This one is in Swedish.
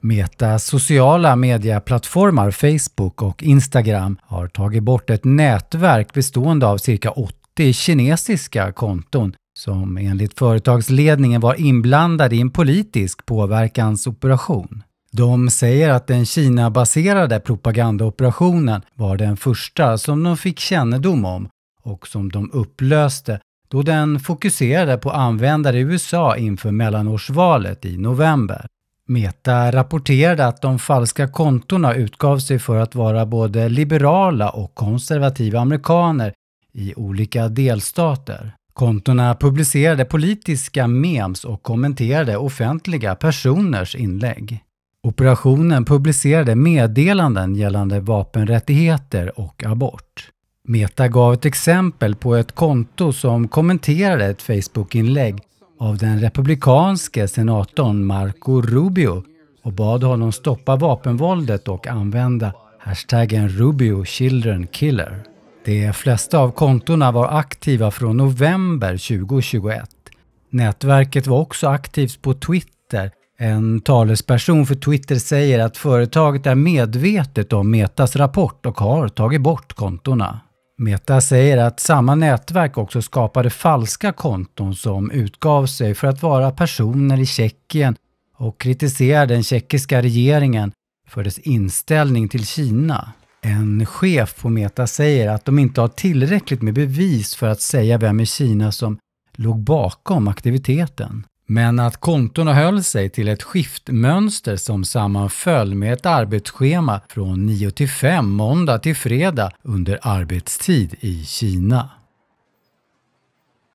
Meta sociala medieplattformar Facebook och Instagram har tagit bort ett nätverk bestående av cirka 80 kinesiska konton som enligt företagsledningen var inblandade i en politisk påverkansoperation. De säger att den Kina-baserade propagandaoperationen var den första som de fick kännedom om och som de upplöste då den fokuserade på användare i USA inför mellanårsvalet i november. Meta rapporterade att de falska kontona utgav sig för att vara både liberala och konservativa amerikaner i olika delstater. Kontona publicerade politiska memes och kommenterade offentliga personers inlägg. Operationen publicerade meddelanden gällande vapenrättigheter och abort. Meta gav ett exempel på ett konto som kommenterade ett Facebook-inlägg av den republikanske senatorn Marco Rubio och bad honom stoppa vapenvåldet och använda hashtaggen Rubio Children Killer. De flesta av kontona var aktiva från november 2021. Nätverket var också aktivt på Twitter. En talesperson för Twitter säger att företaget är medvetet om Metas rapport och har tagit bort kontona. Meta säger att samma nätverk också skapade falska konton som utgav sig för att vara personer i Tjeckien och kritiserar den tjeckiska regeringen för dess inställning till Kina. En chef på Meta säger att de inte har tillräckligt med bevis för att säga vem i Kina som låg bakom aktiviteten. Men att kontona höll sig till ett skiftmönster som sammanföll med ett arbetsschema från 9 till 5 måndag till fredag under arbetstid i Kina.